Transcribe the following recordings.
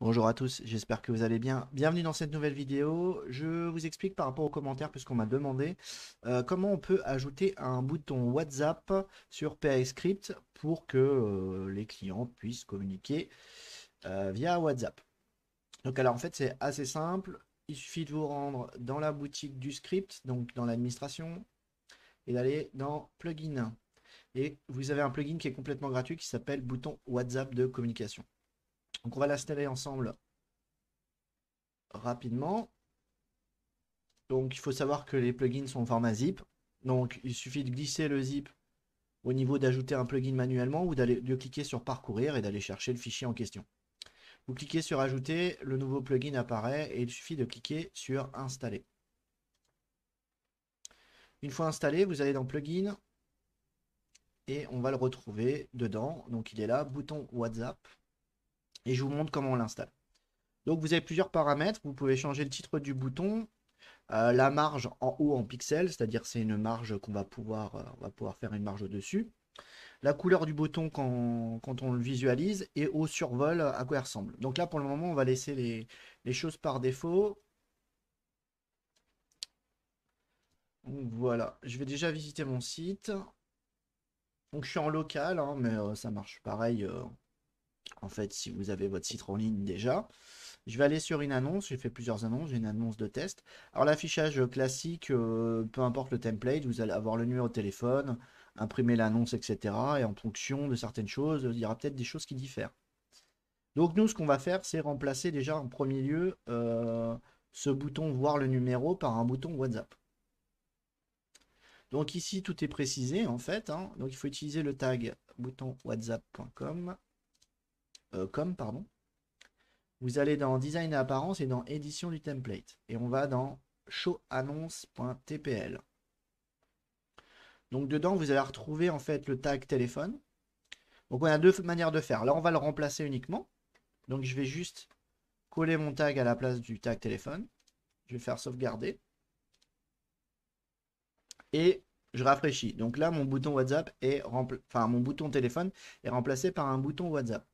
Bonjour à tous, j'espère que vous allez bien. Bienvenue dans cette nouvelle vidéo. Je vous explique par rapport aux commentaires, puisqu'on m'a demandé euh, comment on peut ajouter un bouton WhatsApp sur Script pour que euh, les clients puissent communiquer euh, via WhatsApp. Donc alors en fait c'est assez simple. Il suffit de vous rendre dans la boutique du script, donc dans l'administration, et d'aller dans plugin. Et vous avez un plugin qui est complètement gratuit qui s'appelle bouton WhatsApp de communication. Donc on va l'installer ensemble rapidement. Donc il faut savoir que les plugins sont en format zip. Donc il suffit de glisser le zip au niveau d'ajouter un plugin manuellement ou de cliquer sur parcourir et d'aller chercher le fichier en question. Vous cliquez sur ajouter, le nouveau plugin apparaît et il suffit de cliquer sur installer. Une fois installé, vous allez dans plugin et on va le retrouver dedans. Donc il est là, bouton WhatsApp et je vous montre comment on l'installe. Donc vous avez plusieurs paramètres, vous pouvez changer le titre du bouton, euh, la marge en haut en pixels, c'est-à-dire c'est une marge qu'on va pouvoir, euh, on va pouvoir faire une marge au-dessus. La couleur du bouton quand, quand, on le visualise et au survol à quoi il ressemble. Donc là pour le moment on va laisser les, choses par défaut. voilà, je vais déjà visiter mon site. Donc je suis en local, hein, mais euh, ça marche pareil en fait, si vous avez votre site en ligne déjà. Je vais aller sur une annonce, j'ai fait plusieurs annonces, J'ai une annonce de test. Alors l'affichage classique, euh, peu importe le template, vous allez avoir le numéro de téléphone, imprimer l'annonce, etc. Et en fonction de certaines choses, il y aura peut-être des choses qui diffèrent. Donc nous, ce qu'on va faire, c'est remplacer déjà en premier lieu euh, ce bouton voir le numéro par un bouton WhatsApp. Donc ici, tout est précisé en fait. Hein. Donc il faut utiliser le tag bouton WhatsApp.com euh, comme, pardon. Vous allez dans Design et Apparence et dans Édition du template. Et on va dans showannonce.tpl. Donc dedans, vous allez retrouver en fait le tag téléphone. Donc on a deux manières de faire. Là, on va le remplacer uniquement. Donc je vais juste coller mon tag à la place du tag téléphone. Je vais faire sauvegarder. Et je rafraîchis. Donc là, mon bouton WhatsApp est enfin mon bouton téléphone est remplacé par un bouton WhatsApp.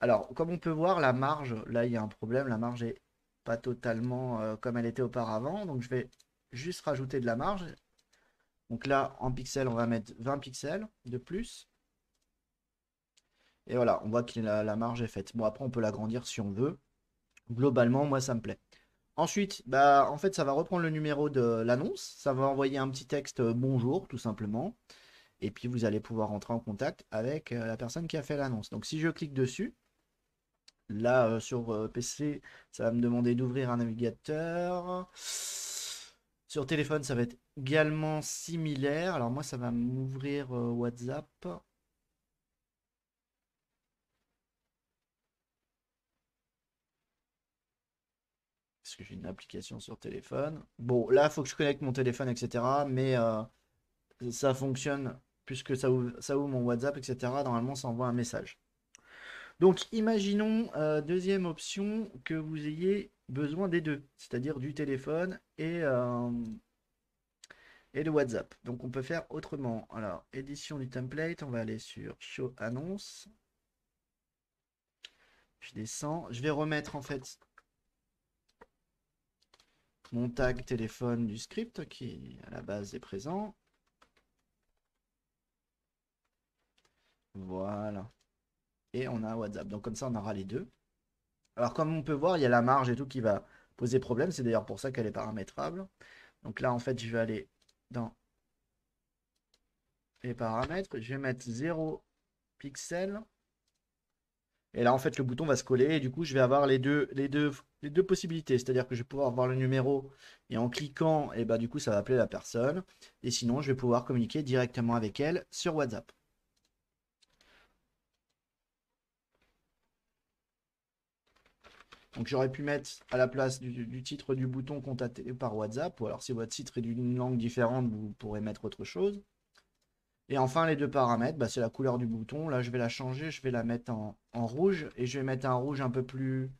Alors, comme on peut voir, la marge, là, il y a un problème. La marge n'est pas totalement euh, comme elle était auparavant. Donc, je vais juste rajouter de la marge. Donc là, en pixels, on va mettre 20 pixels de plus. Et voilà, on voit que la, marge est faite. Bon, après, on peut l'agrandir si on veut. Globalement, moi, ça me plaît. Ensuite, bah, en fait, ça va reprendre le numéro de l'annonce. Ça va envoyer un petit texte euh, bonjour, tout simplement. Et puis, vous allez pouvoir entrer en contact avec euh, la personne qui a fait l'annonce. Donc, si je clique dessus, Là, euh, sur euh, PC, ça va me demander d'ouvrir un navigateur. Sur téléphone, ça va être également similaire. Alors moi, ça va m'ouvrir euh, WhatsApp. Est-ce que j'ai une application sur téléphone Bon, là, il faut que je connecte mon téléphone, etc. Mais ça fonctionne puisque ça ouvre mon WhatsApp, etc. Normalement, ça envoie un message. Donc imaginons, euh, deuxième option, que vous ayez besoin des deux, c'est-à-dire du téléphone et, euh, et de WhatsApp. Donc on peut faire autrement. Alors, édition du template, on va aller sur Show Annonce. Je descends. Je vais remettre en fait mon tag téléphone du script qui à la base est présent. Voilà et on a WhatsApp. Donc comme ça, on aura les deux. Alors comme on peut voir, il y a la marge et tout qui va poser problème. C'est d'ailleurs pour ça qu'elle est paramétrable. Donc là, en fait, je vais aller dans les paramètres. Je vais mettre 0 pixels. Et là, en fait, le bouton va se coller. Et du coup, je vais avoir les deux, les deux, les deux possibilités. C'est-à-dire que je vais pouvoir avoir le numéro. Et en cliquant, et eh ben, du coup, ça va appeler la personne. Et sinon, je vais pouvoir communiquer directement avec elle sur WhatsApp. Donc j'aurais pu mettre à la place du, titre du bouton contacté par WhatsApp, ou alors si votre titre est d'une langue différente, vous pourrez mettre autre chose. Et enfin, les deux paramètres, bah, c'est la couleur du bouton. Là, je vais la changer, je vais la mettre en, rouge, et je vais mettre un rouge un peu plus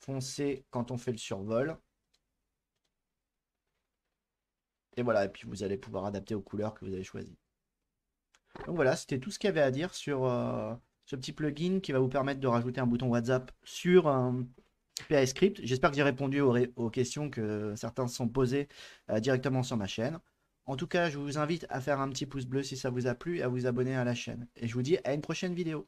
foncé quand on fait le survol. Et voilà, et puis vous allez pouvoir adapter aux couleurs que vous avez choisies. Donc voilà, c'était tout ce qu'il y avait à dire sur euh, ce petit plugin qui va vous permettre de rajouter un bouton WhatsApp sur... Euh, PScript, J'espère que j'ai répondu aux, questions que certains se sont posées euh, directement sur ma chaîne. En tout cas, je vous invite à faire un petit pouce bleu si ça vous a plu et à vous abonner à la chaîne. Et je vous dis à une prochaine vidéo.